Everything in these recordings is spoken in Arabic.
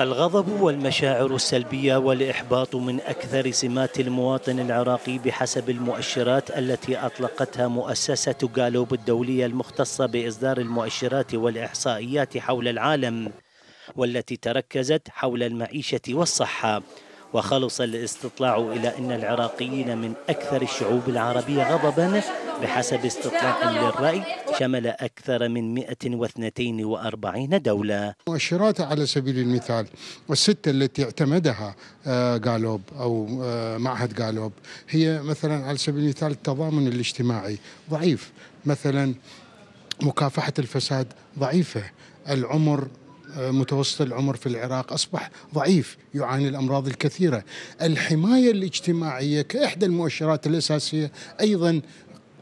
الغضب والمشاعر السلبية والإحباط من أكثر سمات المواطن العراقي بحسب المؤشرات التي أطلقتها مؤسسة جالوب الدولية المختصة بإصدار المؤشرات والإحصائيات حول العالم والتي تركزت حول المعيشة والصحة وخلص الاستطلاع إلى أن العراقيين من أكثر الشعوب العربية غضبا بحسب استطلاع للرأي شمل أكثر من 142 دولة مؤشرات على سبيل المثال والستة التي اعتمدها آه، غالوب أو آه، معهد غالوب هي مثلا على سبيل المثال التضامن الاجتماعي ضعيف مثلا مكافحة الفساد ضعيفة العمر آه، متوسط العمر في العراق أصبح ضعيف يعاني الأمراض الكثيرة الحماية الاجتماعية كإحدى المؤشرات الأساسية أيضا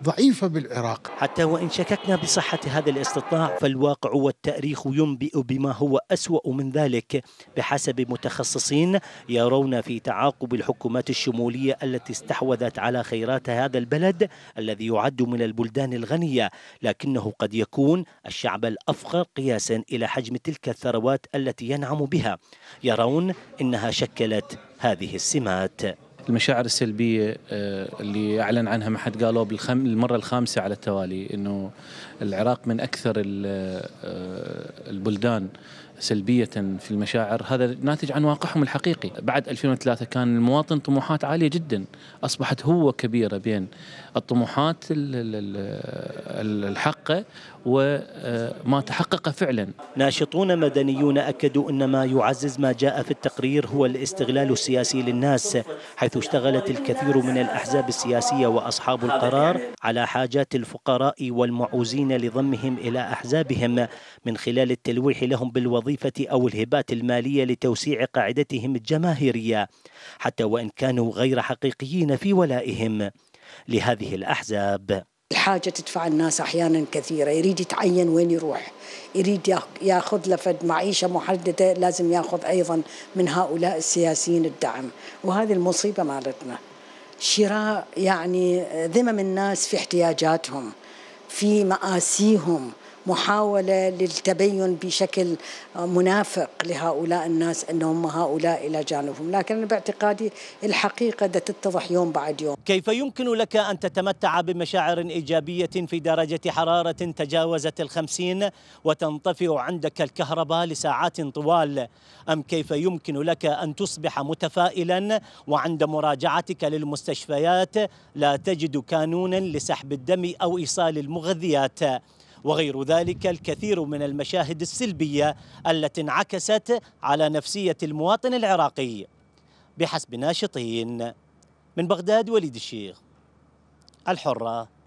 ضعيفة بالعراق حتى وإن شككنا بصحة هذا الاستطلاع فالواقع والتاريخ ينبئ بما هو أسوأ من ذلك بحسب متخصصين يرون في تعاقب الحكومات الشمولية التي استحوذت على خيرات هذا البلد الذي يعد من البلدان الغنية لكنه قد يكون الشعب الأفقر قياسا إلى حجم تلك الثروات التي ينعم بها يرون إنها شكلت هذه السمات المشاعر السلبية آه، اللي أعلن عنها محد قالوب المرة الخامسة على التوالي أنه العراق من أكثر آه، البلدان سلبية في المشاعر هذا ناتج عن واقعهم الحقيقي بعد 2003 كان المواطن طموحات عالية جدا أصبحت هو كبيرة بين الطموحات الحقة وما آه، تحقق فعلا ناشطون مدنيون أكدوا أن ما يعزز ما جاء في التقرير هو الاستغلال السياسي للناس حيث حيث اشتغلت الكثير من الأحزاب السياسية وأصحاب القرار على حاجات الفقراء والمعوزين لضمهم إلى أحزابهم من خلال التلويح لهم بالوظيفة أو الهبات المالية لتوسيع قاعدتهم الجماهيرية حتى وإن كانوا غير حقيقيين في ولائهم لهذه الأحزاب الحاجة تدفع الناس أحيانا كثيرة يريد يتعين وين يروح يريد ياخذ لفد معيشة محددة لازم ياخذ أيضا من هؤلاء السياسيين الدعم وهذه المصيبة مالتنا شراء يعني ذمم الناس في احتياجاتهم في مآسيهم محاولة للتبين بشكل منافق لهؤلاء الناس أنهم هؤلاء إلى جانبهم لكن أنا باعتقادي الحقيقة تتضح يوم بعد يوم كيف يمكن لك أن تتمتع بمشاعر إيجابية في درجة حرارة تجاوزت الخمسين وتنطفئ عندك الكهرباء لساعات طوال أم كيف يمكن لك أن تصبح متفائلا وعند مراجعتك للمستشفيات لا تجد كانونا لسحب الدم أو إيصال المغذيات وغير ذلك الكثير من المشاهد السلبية التي انعكست على نفسية المواطن العراقي بحسب ناشطين من بغداد وليد الشيخ الحرة